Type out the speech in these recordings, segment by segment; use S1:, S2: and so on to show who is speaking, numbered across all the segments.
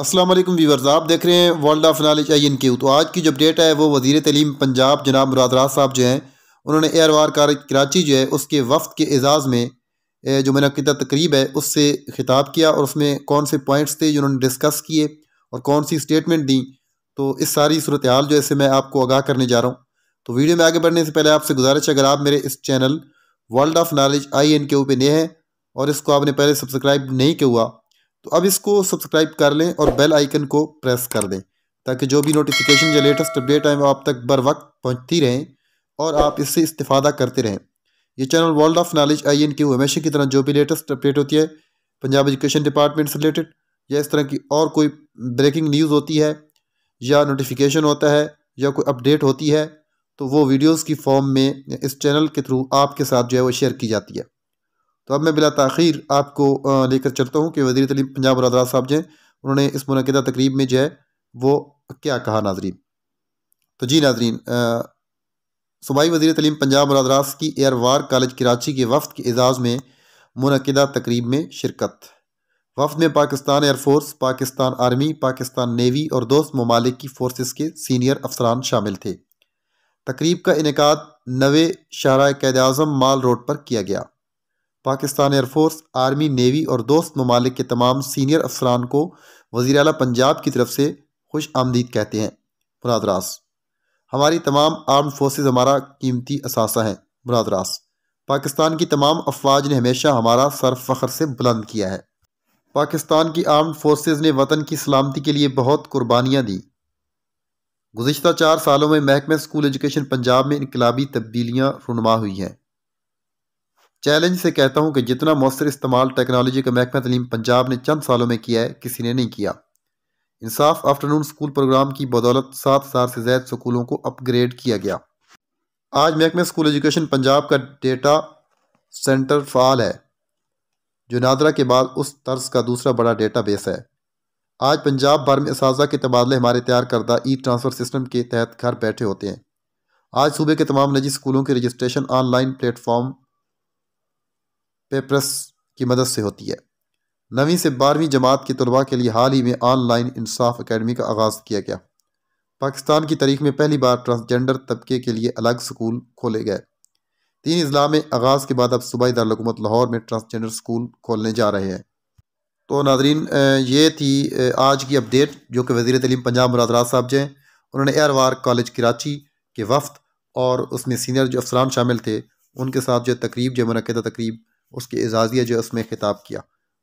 S1: Aslam viewers आप देख रहे हैं world of knowledge I N Q तो आज की जो अपडेट है वो वजीर तलीम पंजाब जनाब मुरादराज साहब जो हैं उन्होंने एयर वार कराची जो है उसके वफ़ के एजाज़ में जो मनदा तकरीब है उससे खिताब किया और उसमें कौन से पॉइंट्स थे जो उन्होंने डिस्कस किए और कौन सी स्टेटमेंट दी तो इस सारी सूरत हाल जो है मैं आपको आगाह करने जा रहा हूँ तो वीडियो में आगे बढ़ने से पहले आपसे गुजारिश है अगर आप मेरे इस channel world of knowledge I N Q पर नए हैं और इसको आपने पहले सब्सक्राइब नहीं किया तो अब इसको सब्सक्राइब कर लें और बेल आइकन को प्रेस कर दें ताकि जो भी नोटिफिकेशन या लेटेस्ट अपडेट आए वो आप तक बर वक्त पहुँचती रहें और आप इससे इस्ता करते रहें ये channel world of knowledge I N Q हमेशा की तरह जो भी लेटेस्ट अपडेट होती है पंजाब एजुकेशन डिपार्टमेंट से रिलेटेड या इस तरह की और कोई ब्रेकिंग न्यूज़ होती है या नोटिफिकेशन होता है या कोई अपडेट होती है तो वो वीडियोस की फॉर्म में इस चैनल के थ्रू आपके साथ जो है वो शेयर की जाती है तो अब मैं बिला तखिर आपको लेकर चलता हूँ कि वजी तलीम पंजाब और साहब जो उन्होंने इस मनदा तकरीब में जो है वो क्या कहा नाजरीन तो जी नाजरीन सूबाई वजी तलीम पंजाब और की एयरवार कॉलेज कराची के वफद के एजाज़ में मनदा तकरीब में शिरकत वफद में Pakistan air force Pakistan army Pakistan navy और दोस्त ममालिक की फोर्सेस के सीनियर अफसरान शामिल थे तकरीब का इनका नवे शाहरा कैद अजम माल रोड पर किया गया पाकिस्तान एयरफोर्स आर्मी नेवी और दोस्त ममालिक के तमाम सीनियर अफसरान को वज़ी अल पंजाब की तरफ से खुश आमदीद कहते हैं बरदरास हमारी तमाम आर्म फोर्सेज हमारा कीमती असासा है बरदरास पाकिस्तान की तमाम अफवाज ने हमेशा हमारा सर फ़ख्र से बुलंद किया है पाकिस्तान की आर्म फोर्सेज ने वतन की सलामती के लिए बहुत कुर्बानियाँ दी गुजशत चार सालों में महकमे स्कूल एजुकेशन पंजाब में इनकलाबी तब्दीलियाँ रुनमा हुई हैं चैलेंज से कहता हूँ कि जितना मौसर इस्तेमाल टेक्नोलॉजी का महकमा तलीम पंजाब ने चंद सालों में किया है किसी ने नहीं किया इंसाफ आफ्टरनून स्कूल प्रोग्राम की बदौलत सात हज़ार से ज्यादा स्कूलों को अपग्रेड किया गया आज महकमा स्कूल एजुकेशन पंजाब का डेटा सेंटर फाल है जो नादरा के बाद उस तर्ज का दूसरा बड़ा डेटा बेस है आज पंजाब भर में इस के तबादले हमारे तैयार करदा ई ट्रांसफ़र सिस्टम के तहत घर बैठे होते हैं आज सूबे के तमाम निजी स्कूलों की रजिस्ट्रेशन ऑनलाइन प्लेटफॉर्म पेपरस की मदद से होती है नवीं से बारहवीं जमात के तलबा के लिए हाल ही में ऑनलाइन इंसाफ अकेडमी का आगाज़ किया गया पाकिस्तान की तारीख में पहली बार ट्रांसजेंडर तबके के लिए अलग स्कूल खोले गए तीन अजला में आगाज़ के बाद अब सूबाई दारकूमत लाहौर में ट्रांसजेंडर स्कूल खोलने जा रहे हैं तो नाजरीन ये थी आज की अपडेट जो कि वजीर तलीम पंजाब मुरादराज साहब जो उन्होंने एयर वार कॉलेज कराची के वफ्त और उसमें सीनियर जो अफसरान शामिल थे उनके साथ जो तकरीब जो मनदा तकरीब उसके एजाज़िया जो उसमें खिताब किया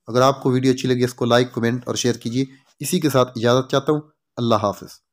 S1: अगर आपको वीडियो अच्छी लगी इसको लाइक कमेंट और शेयर कीजिए इसी के साथ इजाज़त चाहता हूँ अल्लाह हाफिज़